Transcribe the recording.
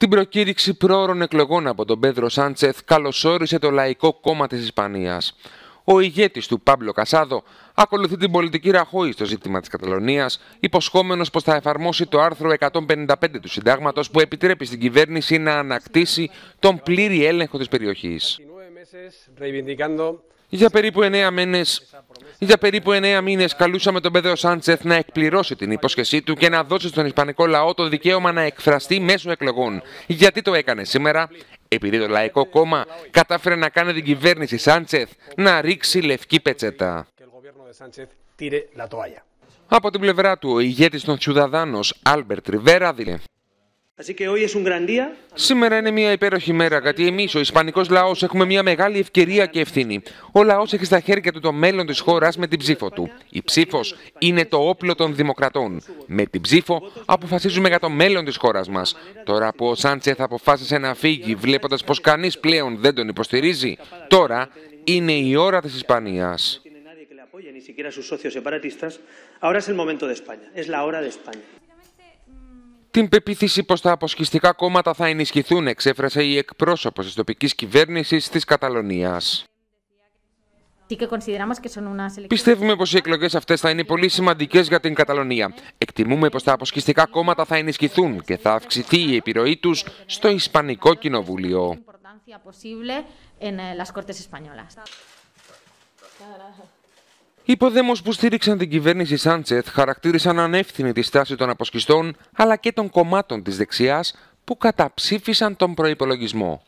Την προκήρυξη πρόωρων εκλογών από τον Πέδρο Σάντσεθ καλωσόρισε το Λαϊκό Κόμμα της Ισπανίας. Ο ηγέτης του Πάμπλο Κασάδο ακολουθεί την πολιτική ραχώη στο ζήτημα της Καταλωνίας, υποσχόμενος πως θα εφαρμόσει το άρθρο 155 του συντάγματος που επιτρέπει στην κυβέρνηση να ανακτήσει τον πλήρη έλεγχο της περιοχής. Για περίπου εννέα μήνες, περίπου εννέα καλούσαμε τον Πέδρο Σάντσεθ να εκπληρώσει την υπόσχεσή του και να δώσει στον Ισπανικό λαό το δικαίωμα να εκφραστεί μέσω εκλογών. Γιατί το έκανε σήμερα, επειδή το Λαϊκό Κόμμα κατάφερε να κάνει την κυβέρνηση Σάντσεθ να ρίξει λευκή πετσέτα. Από την πλευρά του, ο ηγέτης των Τσουδαδάνος, Άλμπερτ Ριβέρα, Σήμερα είναι μια υπέροχη μέρα, γιατί εμείς, ο Ισπανικός λαός, έχουμε μια μεγάλη ευκαιρία και ευθύνη. Ο λαός έχει στα χέρια του το μέλλον της χώρας με την ψήφο του. Η ψήφος είναι το όπλο των δημοκρατών. Με την ψήφο αποφασίζουμε για το μέλλον της χώρας μας. Τώρα που ο θα αποφάσισε να φύγει, βλέποντας πως κανείς πλέον δεν τον υποστηρίζει, τώρα είναι η ώρα της Ισπανίας. Την πεποίθηση πως τα αποσχιστικά κόμματα θα ενισχυθούν εξέφρασε η εκπρόσωπος της τοπικής κυβέρνησης της Καταλωνίας. Πιστεύουμε πως οι εκλογές αυτές θα είναι πολύ σημαντικές για την Καταλωνία. Εκτιμούμε πως τα αποσχιστικά κόμματα θα ενισχυθούν και θα αυξηθεί η επιρροή τους στο Ισπανικό Κοινοβούλιο. Οι Ποδέμο που στήριξαν την κυβέρνηση Σάντσεθ χαρακτήρισαν ανεύθυνη τη στάση των αποσκιστών αλλά και των κομμάτων της δεξιάς που καταψήφισαν τον προπολογισμό.